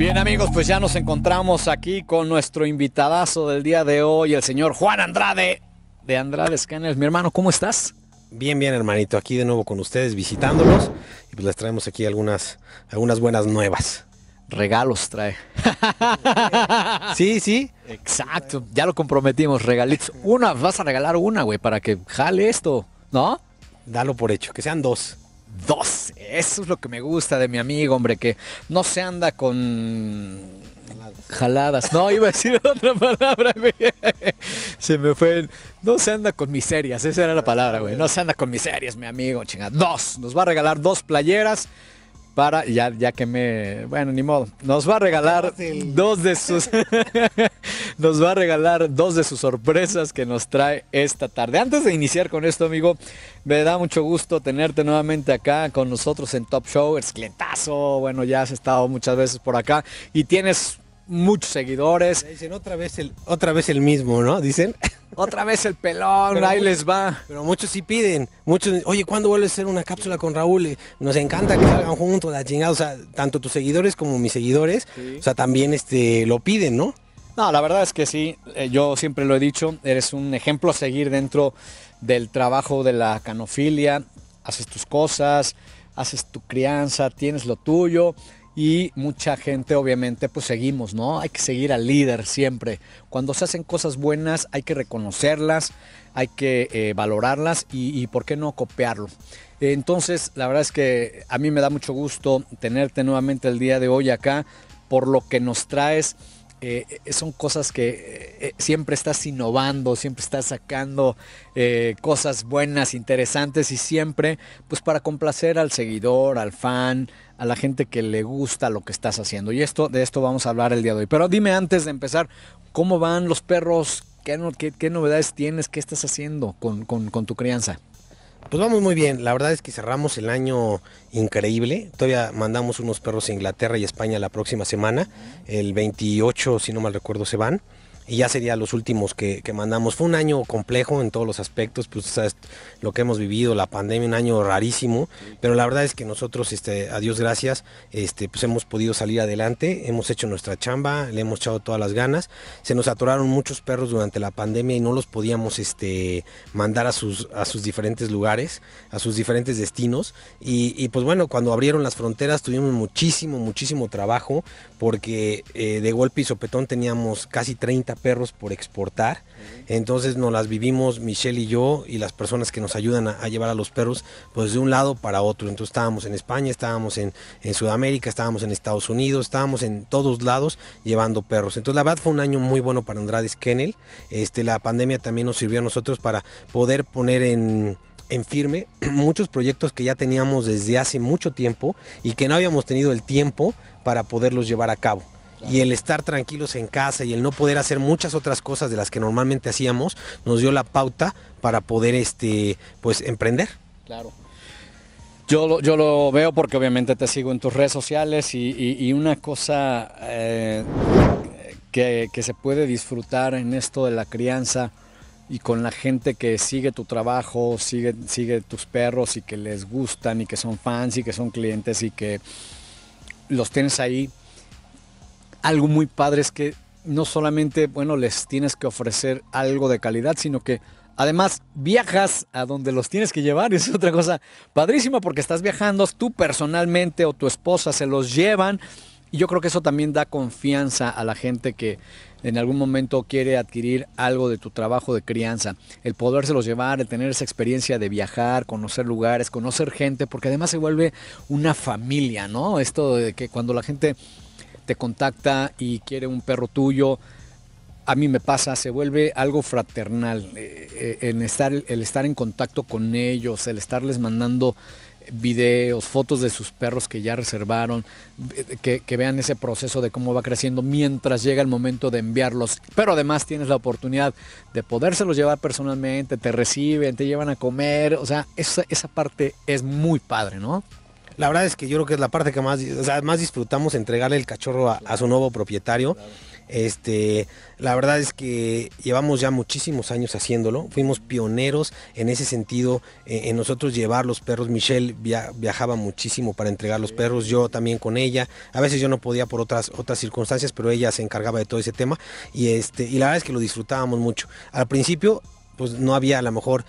Bien amigos, pues ya nos encontramos aquí con nuestro invitadazo del día de hoy, el señor Juan Andrade de Andrade Scanners. Mi hermano, ¿cómo estás? Bien, bien hermanito, aquí de nuevo con ustedes visitándolos y pues les traemos aquí algunas, algunas buenas nuevas. Regalos trae. sí, sí. Exacto, ya lo comprometimos, regalitos. Una, vas a regalar una, güey, para que jale esto, ¿no? Dalo por hecho, que sean dos dos Eso es lo que me gusta de mi amigo, hombre, que no se anda con jaladas. No, iba a decir otra palabra, güey. Se me fue. No se anda con miserias, esa era la palabra, güey. No se anda con miserias, mi amigo, chingada. Dos. Nos va a regalar dos playeras para, ya, ya que me, bueno, ni modo, nos va a regalar dos de sus, nos va a regalar dos de sus sorpresas que nos trae esta tarde. Antes de iniciar con esto, amigo, me da mucho gusto tenerte nuevamente acá con nosotros en Top Show. Esqueletazo. bueno, ya has estado muchas veces por acá y tienes muchos seguidores. Dicen otra vez el, otra vez el mismo, ¿no? Dicen. Otra vez el pelón, ahí les va. Pero muchos sí piden. Muchos, oye, ¿cuándo vuelves a hacer una cápsula con Raúl? Eh, nos encanta que salgan juntos, la chingada. O sea, tanto tus seguidores como mis seguidores, o sea, también este, lo piden, ¿no? No, la verdad es que sí, eh, yo siempre lo he dicho, eres un ejemplo a seguir dentro del trabajo de la canofilia, haces tus cosas, haces tu crianza, tienes lo tuyo y mucha gente obviamente pues seguimos, ¿no? Hay que seguir al líder siempre. Cuando se hacen cosas buenas hay que reconocerlas, hay que eh, valorarlas y, y por qué no copiarlo. Entonces la verdad es que a mí me da mucho gusto tenerte nuevamente el día de hoy acá por lo que nos traes eh, son cosas que eh, eh, siempre estás innovando, siempre estás sacando cosas buenas, interesantes y siempre pues para complacer al seguidor, al fan, a la gente que le gusta lo que estás haciendo. Y esto, de esto vamos a hablar el día de hoy. Pero dime antes de empezar, ¿cómo van los perros? ¿Qué, novedades tienes? ¿Qué estás haciendo con tu crianza? Pues vamos muy bien, la verdad es que cerramos el año increíble, todavía mandamos unos perros a Inglaterra y España la próxima semana, el 28 si no mal recuerdo se van, y ya sería los últimos que, mandamos. Fue un año complejo en todos los aspectos, pues lo que hemos vivido, la pandemia, un año rarísimo, pero la verdad es que nosotros, este, a Dios gracias, este, pues hemos podido salir adelante, hemos hecho nuestra chamba, le hemos echado todas las ganas, se nos atoraron muchos perros durante la pandemia y no los podíamos este, mandar a sus, a sus diferentes lugares, a sus diferentes destinos, y, pues bueno, cuando abrieron las fronteras tuvimos muchísimo, muchísimo trabajo, porque eh, de golpe y sopetón teníamos casi 30 perros por exportar. Entonces nos las vivimos Michelle y yo y las personas que nos ayudan a, llevar a los perros pues de un lado para otro. Entonces estábamos en España, estábamos en, Sudamérica, estábamos en Estados Unidos, estábamos en todos lados llevando perros. Entonces la verdad fue un año muy bueno para Andrades Kennel. Este, la pandemia también nos sirvió a nosotros para poder poner en en firme muchos proyectos que ya teníamos desde hace mucho tiempo y que no habíamos tenido el tiempo para poderlos llevar a cabo y el estar tranquilos en casa y el no poder hacer muchas otras cosas de las que normalmente hacíamos nos dio la pauta para poder este pues emprender. Claro. Yo lo, yo lo veo porque obviamente te sigo en tus redes sociales y, una cosa eh, que, se puede disfrutar en esto de la crianza y con la gente que sigue tu trabajo, sigue, sigue tus perros y que les gustan y que son fans y que son clientes y que los tienes ahí algo muy padre es que no solamente, bueno, les tienes que ofrecer algo de calidad, sino que además viajas a donde los tienes que llevar. Es otra cosa padrísima porque estás viajando, tú personalmente o tu esposa se los llevan. Y yo creo que eso también da confianza a la gente que en algún momento quiere adquirir algo de tu trabajo de crianza. El podérselos llevar, el tener esa experiencia de viajar, conocer lugares, conocer gente, porque además se vuelve una familia, ¿no? Esto de que cuando la gente te contacta y quiere un perro tuyo. A mí me pasa, se vuelve algo fraternal, eh, eh, en estar, el estar en contacto con ellos, el estarles mandando videos, fotos de sus perros que ya reservaron, que, vean ese proceso de cómo va creciendo mientras llega el momento de enviarlos. Pero además tienes la oportunidad de podérselos llevar personalmente, te reciben, te llevan a comer, o sea, esa parte es muy padre, ¿no? La verdad es que yo creo que es la parte que más, más disfrutamos entregarle el cachorro a, su nuevo propietario. Este, la verdad es que llevamos ya muchísimos años haciéndolo. Fuimos pioneros en ese sentido, eh, en nosotros llevar los perros. Michelle viajaba muchísimo para entregar los perros, yo también con ella. A veces yo no podía por otras, otras circunstancias, pero ella se encargaba de todo ese tema. Y, este, y la verdad es que lo disfrutábamos mucho. Al principio, pues no había a lo mejor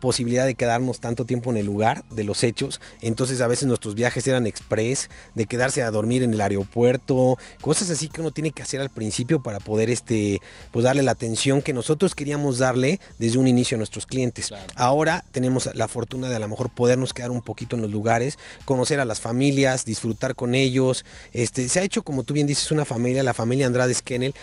posibilidad de quedarnos tanto tiempo en el lugar de los hechos. Entonces a veces nuestros viajes eran express, de quedarse a dormir en el aeropuerto, cosas así que uno tiene que hacer al principio para poder este, pues darle la atención que nosotros queríamos darle desde un inicio a nuestros clientes. Ahora tenemos la fortuna de a lo mejor podernos quedar un poquito en los lugares, conocer a las familias, disfrutar con ellos. Este, se ha hecho, como tú bien dices, una familia, la familia Andrade Kennel,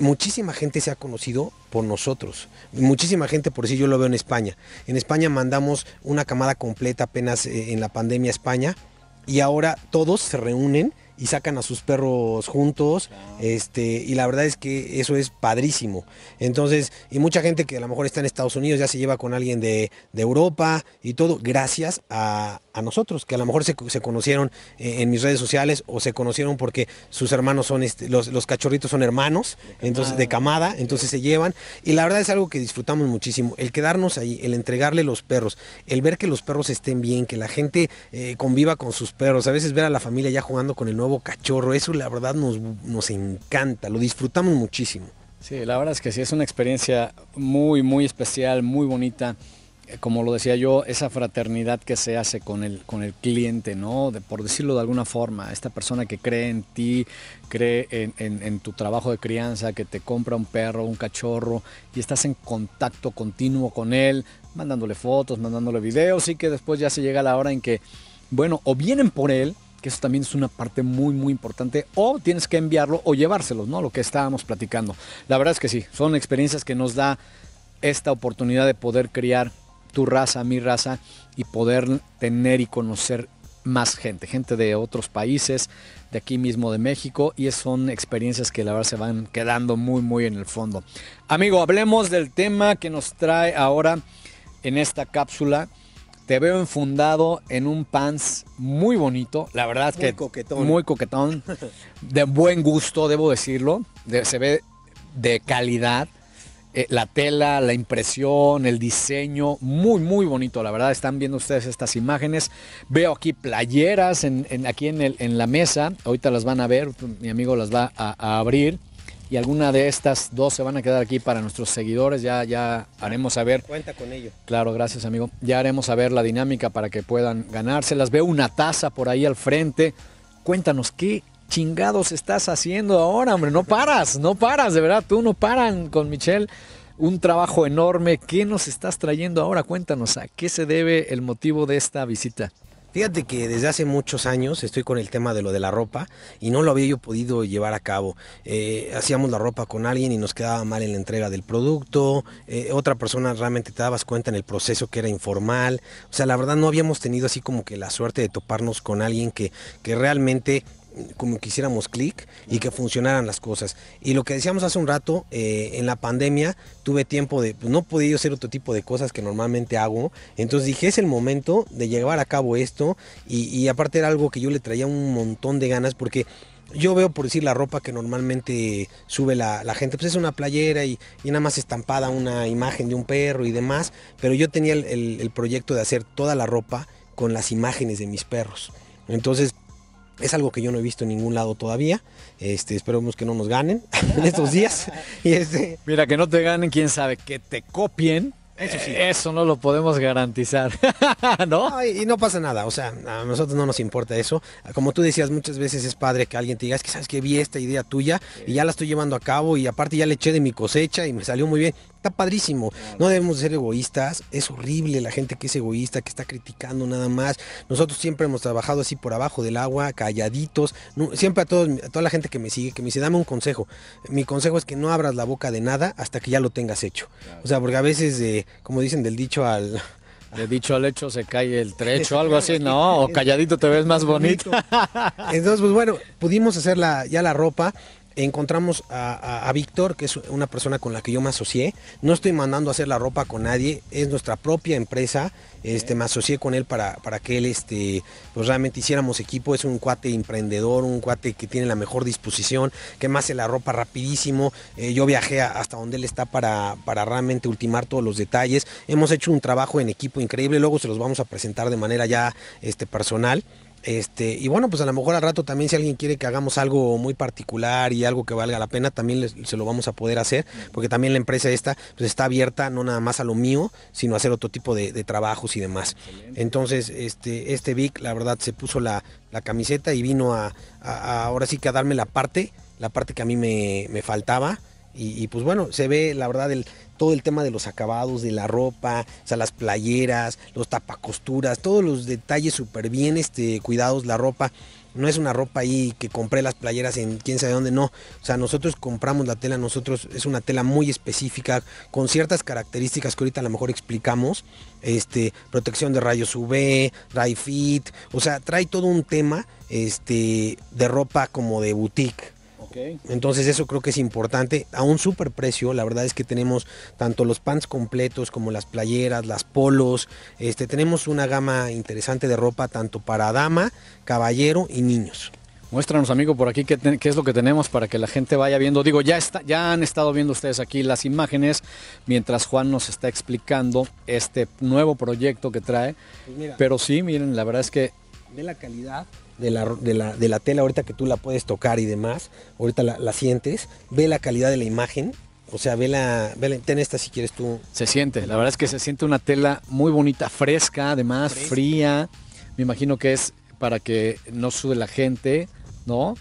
muchísima gente se ha conocido por nosotros. Muchísima gente, por si yo lo veo en España. En España mandamos una camada completa apenas eh, en la pandemia a España y ahora todos se reúnen y sacan a sus perros juntos, este, y la verdad es que eso es padrísimo. Entonces, y mucha gente que a lo mejor está en Estados Unidos ya se lleva con alguien de, de Europa y todo, gracias a, a nosotros, que a lo mejor se, conocieron eh, en mis redes sociales o se conocieron porque sus hermanos son, este, los, cachorritos son hermanos, entonces de camada, entonces se llevan. Y la verdad es algo que disfrutamos muchísimo, el quedarnos ahí, el entregarle los perros, el ver que los perros estén bien, que la gente eh, conviva con sus perros, a veces ver a la familia ya jugando con el nuevo cachorro, eso la verdad nos, nos encanta, lo disfrutamos muchísimo. Sí, la verdad es que sí, es una experiencia muy, muy especial, muy bonita como lo decía yo, esa fraternidad que se hace con el, con el cliente, ¿no? por decirlo de alguna forma, esta persona que cree en ti, cree en, tu trabajo de crianza, que te compra un perro, un cachorro, y estás en contacto continuo con él, mandándole fotos, mandándole videos, y que después ya se llega la hora en que, bueno, o vienen por él, que eso también es una parte muy, muy importante, o tienes que enviarlo o llevárselos, ¿no? Lo que estábamos platicando. La verdad es que sí, son experiencias que nos da esta oportunidad de poder criar tu raza, mi raza, y poder tener y conocer más gente, gente de otros países, de aquí mismo de México, y son experiencias que la verdad se van quedando muy, muy en el fondo. Amigo, hablemos del tema que nos trae ahora en esta cápsula. Te veo enfundado en un pants muy bonito, la verdad que muy coquetón, muy coquetón de buen gusto, debo decirlo, se ve de calidad eh, la tela, la impresión, el diseño, muy muy bonito, la verdad, están viendo ustedes estas imágenes, veo aquí playeras en, aquí en, la mesa, ahorita las van a ver, mi amigo las va a, abrir y alguna de estas dos se van a quedar aquí para nuestros seguidores, ya, ya haremos saber. Cuenta con ello. Claro, gracias amigo, ya haremos ver la dinámica para que puedan Las veo una taza por ahí al frente, cuéntanos, ¿qué, chingados estás haciendo ahora, hombre? No paras, no paras, de verdad, tú no paran con Michelle. Un trabajo enorme. ¿Qué nos estás trayendo ahora? Cuéntanos, ¿a qué se debe el motivo de esta visita? Fíjate que desde hace muchos años estoy con el tema de lo de la ropa y no lo había yo podido llevar a cabo. Eh, hacíamos la ropa con alguien y nos quedaba mal en la entrega del producto, eh, otra persona realmente te dabas cuenta en el proceso que era informal. O sea, la verdad no habíamos tenido así como que la suerte de toparnos con alguien que, que realmente como que hiciéramos clic y que funcionaran las cosas. Y lo que decíamos hace un rato, eh, en la pandemia tuve tiempo de, pues, no podía hacer otro tipo de cosas que normalmente hago, entonces dije, es el momento de llevar a cabo esto y, aparte era algo que yo le traía un montón de ganas porque yo veo, por decir, la ropa que normalmente sube la, gente, pues es una playera y, nada más estampada una imagen de un perro y demás, pero yo tenía el proyecto de hacer toda la ropa con las imágenes de mis perros. Entonces es algo que yo no he visto en ningún lado todavía. Este, esperemos que no nos ganen en estos días. Y este, Mira, que no te ganen, quién sabe, que te copien. Eso sí. Eh, eso no lo podemos garantizar, ¿no? Y no pasa nada, o sea, a nosotros no nos importa eso. Como tú decías, muchas veces es padre que alguien te diga, es que sabes que vi esta idea tuya y ya la estoy llevando a cabo y aparte ya le eché de mi cosecha y me salió muy bien está padrísimo. No debemos ser egoístas. Es horrible la gente que es egoísta, que está criticando nada más. Nosotros siempre hemos trabajado así por abajo del agua, calladitos. siempre a, todos, a toda la gente que me sigue, que me dice, dame un consejo. Mi consejo es que no abras la boca de nada hasta que ya lo tengas hecho. O sea, porque a veces, eh, como dicen, del dicho al, dicho al hecho se cae el trecho, algo así, ¿no? O calladito te ves más bonito. Entonces, pues bueno, pudimos hacer ya la ropa encontramos a, Víctor, que es una persona con la que yo me asocié. No estoy mandando a hacer la ropa con nadie, es nuestra propia empresa. Este, me asocié con él para, para que él este, pues realmente hiciéramos equipo. Es un cuate emprendedor, un cuate que tiene la mejor disposición, que me hace la ropa rapidísimo. Eh, yo viajé hasta donde él está para, para realmente ultimar todos los detalles. Hemos hecho un trabajo en equipo increíble, luego se los vamos a presentar de manera ya este, personal. Este, y bueno, pues a lo mejor al rato también si alguien quiere que hagamos algo muy particular y algo que valga la pena, también se lo vamos a poder hacer, porque también la empresa esta pues, está abierta no nada más a lo mío, sino a hacer otro tipo de, trabajos y demás. Entonces, este, este Vic, la verdad, se puso la, camiseta y vino a, ahora sí que a darme la parte, la parte que a mí me faltaba y, pues bueno, se ve la verdad todo el tema de los acabados, de la ropa, o sea, las playeras, los tapacosturas, todos los detalles súper bien este, cuidados, la ropa. No es una ropa ahí que compré las playeras en quién sabe dónde, no. O sea, nosotros compramos la tela, nosotros es una tela muy específica, con ciertas características que ahorita a lo mejor explicamos. Este, protección de rayos UV, dry fit, o sea, trae todo un tema este, de ropa como de boutique. Entonces eso creo que es importante. A un super precio, la verdad es que tenemos tanto los pants completos como las playeras, las polos. Este, tenemos una gama interesante de ropa tanto para dama, caballero y niños. Muéstranos, amigo, por aquí qué, es lo que tenemos para que la gente vaya viendo. Digo, ya, está, ya han estado viendo ustedes aquí las imágenes mientras Juan nos está explicando este nuevo proyecto que trae. Pues Pero sí, miren, la verdad es que... de la calidad, de la, tela, ahorita que tú la puedes tocar y demás, ahorita la, sientes, ve la calidad de la imagen, o sea, ve la, ve la, ten esta si quieres tú. Se siente, la verdad es que se siente una tela muy bonita, fresca, además, fría, me imagino que es para que no sude la gente, ¿no?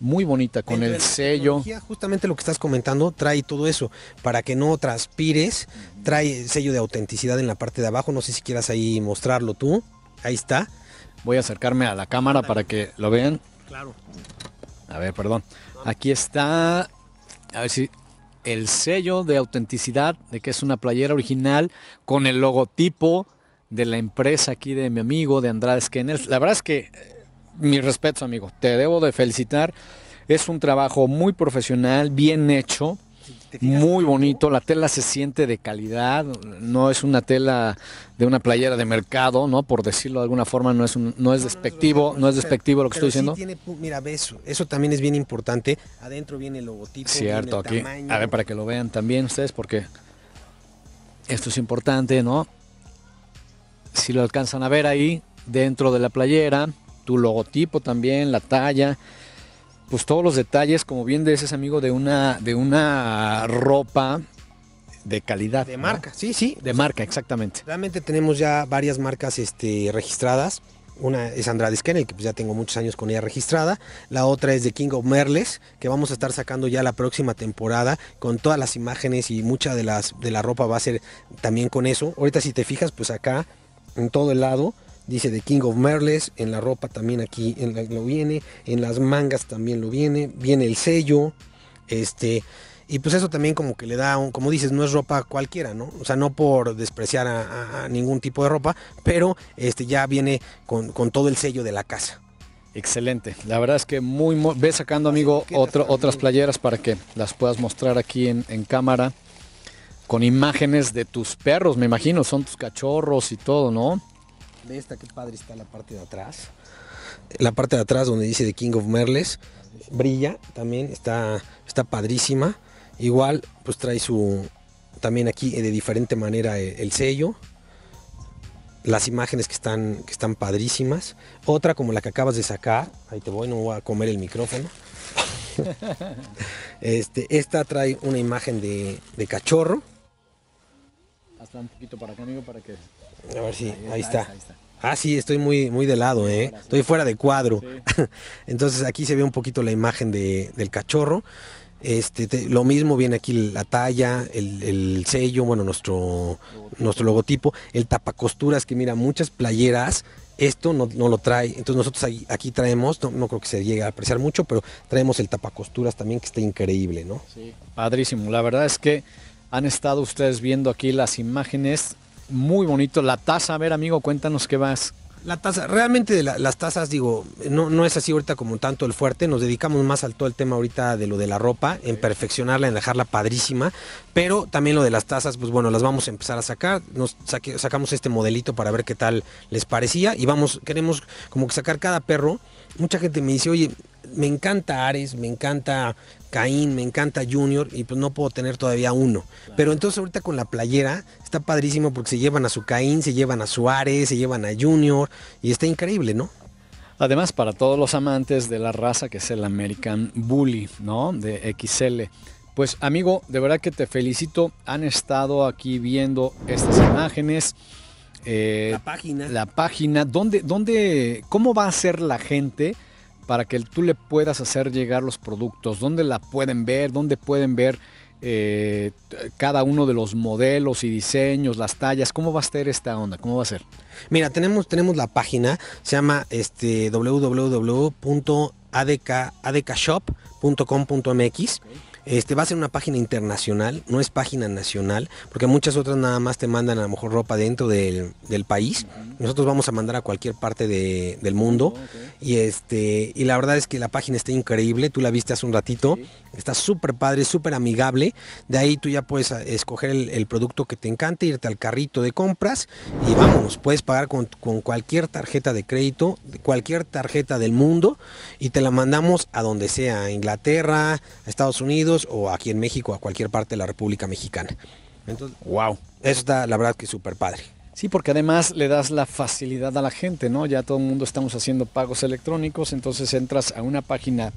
muy bonita con el sello. Justamente lo que estás comentando trae todo eso para que no transpires, trae el sello de autenticidad en la parte de abajo, no sé si quieras ahí mostrarlo tú. Ahí está. Voy a acercarme a la cámara para que lo vean. Claro. A ver, perdón. Aquí está. A ver si. El sello de autenticidad de que es una playera original con el logotipo de la empresa aquí de mi amigo de Andrade Kennels. La verdad es que eh, mis respetos, amigo. Te debo de felicitar. Es un trabajo muy profesional, bien hecho muy bonito, la tela se siente de calidad, no es una tela de una playera de mercado, ¿no? Por decirlo de alguna forma, no es no es despectivo, no es despectivo lo que estoy diciendo. mira, eso, eso también es bien importante. Adentro viene el logotipo, cierto, aquí. A ver para que lo vean también ustedes porque esto es importante, ¿no? Si lo alcanzan a ver ahí dentro de la playera, tu logotipo también, la talla pues todos los detalles, como bien de amigo, de una, de una ropa de calidad. De marca, sí, sí. De marca, exactamente. Realmente tenemos ya varias marcas este, registradas. Una es Andrade Kennel, que pues ya tengo muchos años con ella registrada. La otra es de King of Merles, que vamos a estar sacando ya la próxima temporada con todas las imágenes y mucha de, las, de la ropa va a ser también con eso. Ahorita si te fijas, pues acá, en todo el lado, Dice The King of Merles, en la ropa también aquí lo viene, en las mangas también lo viene, viene el sello, este, y pues eso también como que le da, un, como dices, no es ropa cualquiera, ¿no? O sea, no por despreciar a, ningún tipo de ropa, pero este ya viene con, todo el sello de la casa. Excelente. La verdad es que muy, muy ve sacando amigo otras playeras para que las puedas mostrar aquí en, en, cámara con imágenes de tus perros, me imagino, son tus cachorros y todo, ¿no? de esta, que padre está la parte de atrás. La parte de atrás donde dice The King of Merles, brilla también, está, está padrísima. Igual, pues trae su, también aquí eh, de diferente manera eh, el, sello. Las imágenes que están, que están padrísimas. Otra como la que acabas de sacar, ahí te voy, no voy a comer el micrófono. este, esta trae una imagen de cachorro hasta un poquito para para que. A ver si, ahí, está. Ah, sí, estoy muy, muy de lado, ¿eh? Estoy fuera de cuadro. Entonces aquí se ve un poquito la imagen del cachorro. Este, lo mismo viene aquí la talla, el, sello, bueno, nuestro, logotipo. nuestro logotipo, el tapacosturas, que mira, muchas playeras, esto no, lo trae. Entonces nosotros aquí, traemos, no, no, creo que se llegue a apreciar mucho, pero traemos el tapacosturas también, que está increíble, ¿no? Sí, padrísimo. La verdad es que han estado ustedes viendo aquí las imágenes. Muy bonito. La taza, a ver, amigo, cuéntanos qué vas. La taza, realmente las tazas, digo, no, no es así ahorita como tanto el fuerte, nos dedicamos más al todo el tema ahorita de lo de la ropa, en perfeccionarla, en dejarla padrísima, pero también lo de las tazas, pues bueno, las vamos a empezar a sacar, nos sacamos este modelito para ver qué tal les parecía y vamos, queremos como que sacar cada perro. Mucha gente me dice, oye, me encanta Ares, me encanta Caín, me encanta Junior y pues no puedo tener todavía uno. Pero entonces ahorita con la playera está padrísimo porque se llevan a su Caín, se llevan a su Ares, se llevan a Junior y está increíble, ¿no? Además, para todos los amantes de la raza que es el American Bully, ¿no? De XL. Pues amigo, de verdad que te felicito. Han estado aquí viendo estas imágenes. Eh, la página. La página. ¿Dónde, dónde, ¿Cómo va a ser la gente? para que tú le puedas hacer llegar los productos, dónde la pueden ver, dónde pueden ver eh, cada uno de los modelos y diseños, las tallas, ¿cómo va a ser esta onda? ¿Cómo va a ser? Mira, tenemos, tenemos la página, se llama este, este, va a ser una página internacional, no es página nacional, porque muchas otras nada más te mandan a lo mejor ropa dentro del, país. Nosotros vamos a mandar a cualquier parte del mundo. Y este, y la verdad es que la página está increíble, tú la viste hace un ratito. Está súper padre, súper amigable. De ahí tú ya puedes ah, escoger el, producto que te encante, irte al carrito de compras y vamos, puedes pagar con, con, cualquier tarjeta de crédito, cualquier tarjeta del mundo y te la mandamos a donde sea, a Inglaterra, a Estados Unidos o aquí en México, a cualquier parte de la República Mexicana. Entonces, wow. Eso está la verdad que súper padre. Sí, porque además le das la facilidad a la gente, ¿no? Ya todo el mundo estamos haciendo pagos electrónicos, entonces entras a una página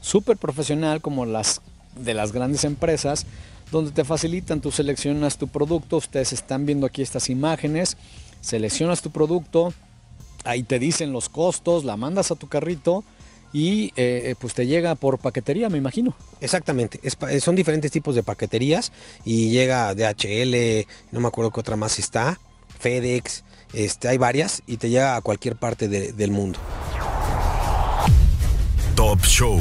súper profesional como las de las grandes empresas, donde te facilitan, tú seleccionas tu producto, ustedes están viendo aquí estas imágenes, seleccionas tu producto, ahí te dicen los costos, la mandas a tu carrito y eh, eh, pues te llega por paquetería, me imagino. Exactamente, son diferentes tipos de paqueterías y llega DHL, no me acuerdo qué otra más está, FedEx, este, hay varias y te llega a cualquier parte del mundo. Top Show.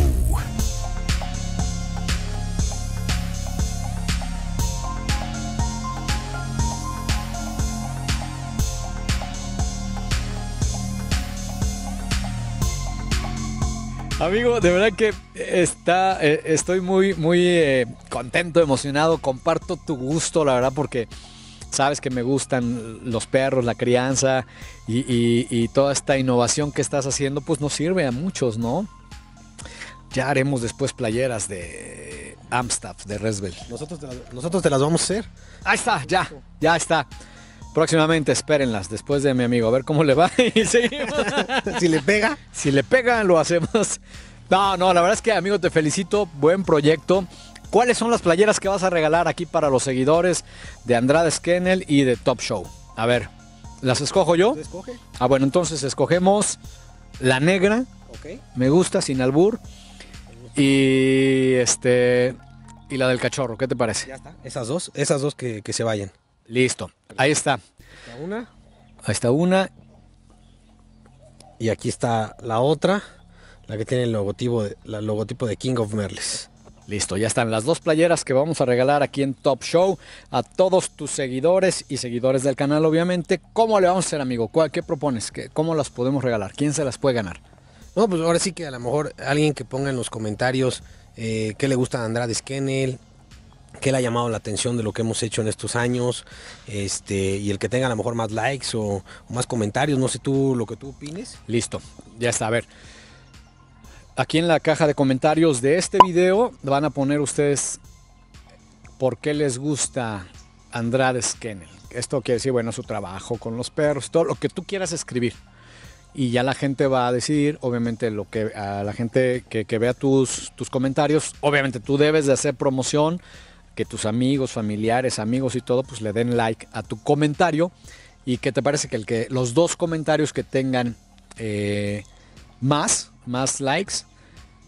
Amigo, de verdad que está, eh, estoy muy, muy eh, contento, emocionado. Comparto tu gusto, la verdad, porque sabes que me gustan los perros, la crianza y toda esta innovación que estás haciendo, pues nos sirve a muchos, ¿no? Ya haremos después playeras de Amstaff, de Resbel. Nosotros te, las, nosotros te las vamos a hacer. Ahí está, ya, ya está. Próximamente espérenlas después de mi amigo, a ver cómo le va. Y seguimos. si le pega. Si le pega, lo hacemos. No, no, la verdad es que amigo, te felicito, buen proyecto. ¿Cuáles son las playeras que vas a regalar aquí para los seguidores de Andrade Skennel y de Top Show? A ver, ¿las escojo yo? Escoge. Ah, bueno, entonces escogemos la negra. Okay. Me gusta, sin albur. Y este. Y la del cachorro, ¿qué te parece? Ya está. Esas dos, esas dos que, se vayan. Listo. Ahí está. una. Ahí está una. Y aquí está la otra. La que tiene el logotipo de, logotipo de King of Merles. Listo, ya están las dos playeras que vamos a regalar aquí en Top Show a todos tus seguidores y seguidores del canal, obviamente. ¿Cómo le vamos a hacer, amigo? ¿Qué propones? ¿Cómo las podemos regalar? ¿Quién se las puede ganar? No, pues ahora sí que a lo mejor alguien que ponga en los comentarios eh, qué le gusta a Andrade Skennel, qué le ha llamado la atención de lo que hemos hecho en estos años, este, y el que tenga a lo mejor más likes o, más comentarios, no sé tú lo que tú opines. Listo, ya está, a ver. Aquí en la caja de comentarios de este video van a poner ustedes por qué les gusta Andrade Skennel. Esto quiere decir, bueno, su trabajo con los perros, todo lo que tú quieras escribir y ya la gente va a decidir, obviamente, lo que a la gente que, vea tus, tus comentarios, obviamente tú debes de hacer promoción, que tus amigos, familiares, amigos y todo, pues le den like a tu comentario y que te parece que, el que los dos comentarios que tengan eh, más, más likes,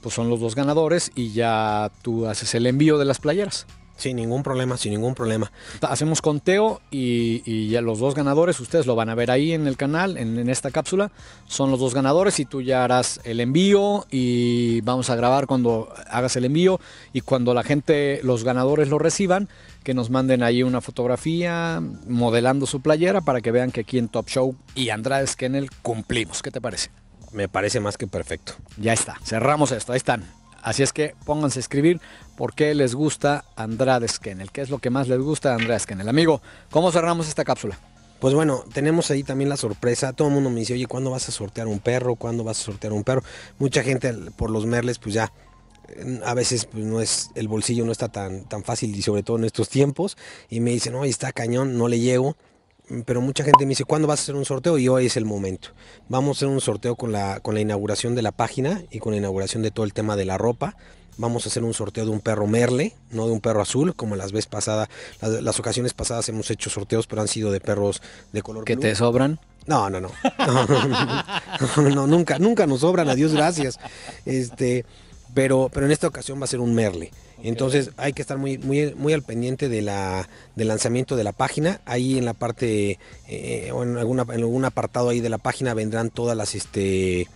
pues son los dos ganadores y ya tú haces el envío de las playeras. Sin ningún problema, sin ningún problema. Hacemos conteo y, y ya los dos ganadores, ustedes lo van a ver ahí en el canal, en, esta cápsula, son los dos ganadores y tú ya harás el envío y vamos a grabar cuando hagas el envío y cuando la gente, los ganadores lo reciban, que nos manden ahí una fotografía modelando su playera para que vean que aquí en Top Show y Andrade Kennel cumplimos. ¿Qué te parece? Me parece más que perfecto. Ya está, cerramos esto, ahí están. Así es que pónganse a escribir por qué les gusta Andrade Skenel, qué es lo que más les gusta de Andrade Skenel. Amigo, ¿cómo cerramos esta cápsula? Pues bueno, tenemos ahí también la sorpresa. Todo el mundo me dice, oye, ¿cuándo vas a sortear un perro? ¿Cuándo vas a sortear un perro? Mucha gente por los merles, pues ya mm, a veces pues, no es el bolsillo no está tan, tan fácil y sobre todo en estos tiempos y me dicen, no, está cañón, no le llego pero mucha gente me dice, ¿cuándo vas a hacer un sorteo? Y hoy es el momento. Vamos a hacer un sorteo con la, con la inauguración de la página y con la inauguración de todo el tema de la ropa. Vamos a hacer un sorteo de un perro merle, no de un perro azul, como las veces pasadas, las, ocasiones pasadas hemos hecho sorteos, pero han sido de perros de color. ¿Que te sobran? No, no, no. no, nunca, nunca nos sobran, a Dios gracias. Este, pero, pero en esta ocasión va a ser un merle. Entonces hay que estar muy, muy, al pendiente del lanzamiento de la página. Ahí en la parte, eh, o en, en algún apartado ahí de la página vendrán todas las, este,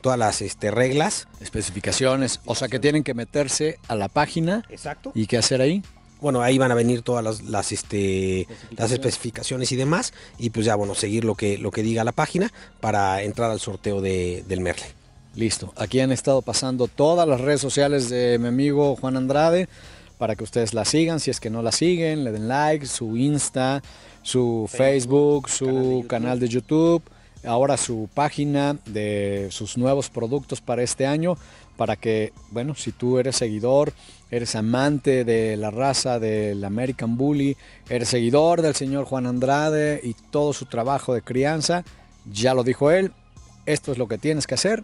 todas las este, reglas. Especificaciones, o sea que tienen que meterse a la página. Exacto. ¿Y qué hacer ahí? bueno, ahí van a venir todas las, este, especificaciones. las especificaciones y demás. Y pues ya, bueno, seguir lo que, lo que diga la página para entrar al sorteo del Merle. Listo, aquí han estado pasando todas las redes sociales de mi amigo Juan Andrade para que ustedes la sigan, si es que no la siguen, le den like, su Insta, su Facebook, su canal de YouTube, ahora su página de sus nuevos productos para este año, para que, bueno, si tú eres seguidor, eres amante de la raza del American Bully, eres seguidor del señor Juan Andrade y todo su trabajo de crianza, ya lo dijo él, esto es lo que tienes que hacer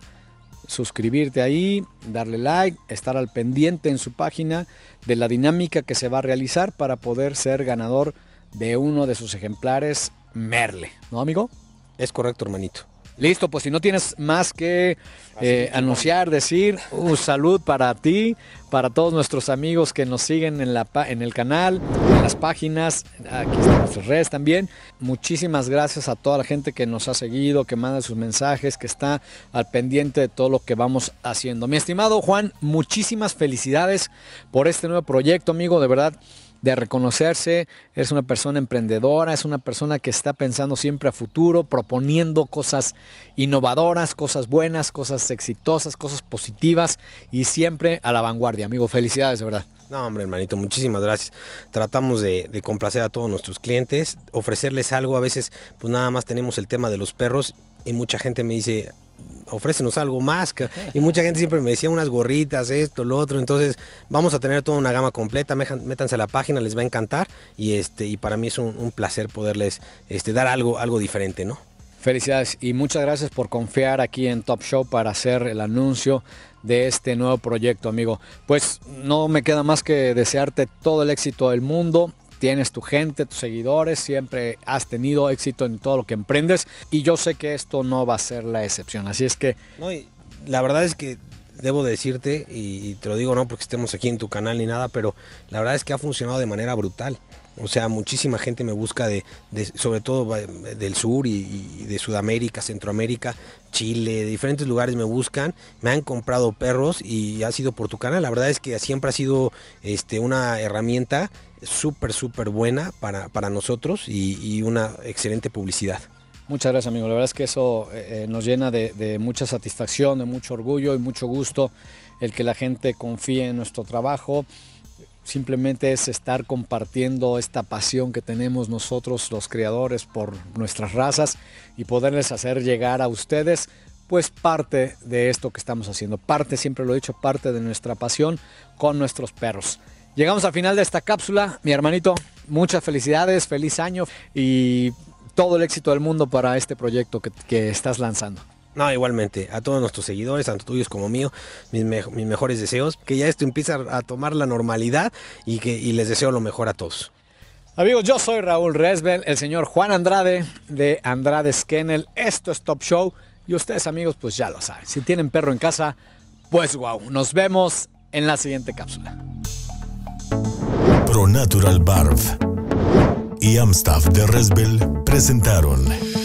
suscribirte ahí, darle like, estar al pendiente en su página de la dinámica que se va a realizar para poder ser ganador de uno de sus ejemplares Merle, ¿no amigo? Es correcto, hermanito. Listo, pues si no tienes más que eh, anunciar, decir, un uh, salud para ti, para todos nuestros amigos que nos siguen en, la, en el canal, en las páginas, aquí están nuestras redes también. Muchísimas gracias a toda la gente que nos ha seguido, que manda sus mensajes, que está al pendiente de todo lo que vamos haciendo. Mi estimado Juan, muchísimas felicidades por este nuevo proyecto, amigo, de verdad de reconocerse, es una persona emprendedora, es una persona que está pensando siempre a futuro, proponiendo cosas innovadoras, cosas buenas, cosas exitosas, cosas positivas y siempre a la vanguardia. Amigo, felicidades, de verdad. No, hombre, hermanito, muchísimas gracias. Tratamos de, complacer a todos nuestros clientes, ofrecerles algo. A veces, pues nada más tenemos el tema de los perros y mucha gente me dice, ofrécenos algo más. Y mucha gente siempre me decía unas gorritas, esto, lo otro. Entonces vamos a tener toda una gama completa. Métanse a la página, les va a encantar. Y, este, y para mí es un, un placer poderles este, dar algo, algo diferente, ¿no? Felicidades y muchas gracias por confiar aquí en Top Show para hacer el anuncio de este nuevo proyecto, amigo. Pues no me queda más que desearte todo el éxito del mundo tienes tu gente, tus seguidores, siempre has tenido éxito en todo lo que emprendes y yo sé que esto no va a ser la excepción. Así es que... No, la verdad es que debo decirte, y, te lo digo no porque estemos aquí en tu canal ni nada, pero la verdad es que ha funcionado de manera brutal. O sea, muchísima gente me busca, de, sobre todo del sur y, de Sudamérica, Centroamérica, Chile, de diferentes lugares me buscan, me han comprado perros y ha sido por tu canal. La verdad es que siempre ha sido este, una herramienta súper, súper buena para, nosotros y, una excelente publicidad. Muchas gracias, amigo. La verdad es que eso eh, eh, nos llena de, mucha satisfacción, de mucho orgullo y mucho gusto el que la gente confíe en nuestro trabajo Simplemente es estar compartiendo esta pasión que tenemos nosotros los creadores por nuestras razas y poderles hacer llegar a ustedes pues parte de esto que estamos haciendo, parte, siempre lo he dicho, parte de nuestra pasión con nuestros perros. Llegamos al final de esta cápsula, mi hermanito, muchas felicidades, feliz año y todo el éxito del mundo para este proyecto que, que estás lanzando. No, igualmente, a todos nuestros seguidores, tanto tuyos como mío, mis, mejores deseos, que ya esto empiece a tomar la normalidad y que les deseo lo mejor a todos. Amigos, yo soy Raúl Resbel, el señor Juan Andrade de Andrade Kennel. Esto es Top Show y ustedes, amigos, pues ya lo saben. Si tienen perro en casa, pues wow. Nos vemos en la siguiente cápsula. Pro Natural y Amstaff de Resbel presentaron.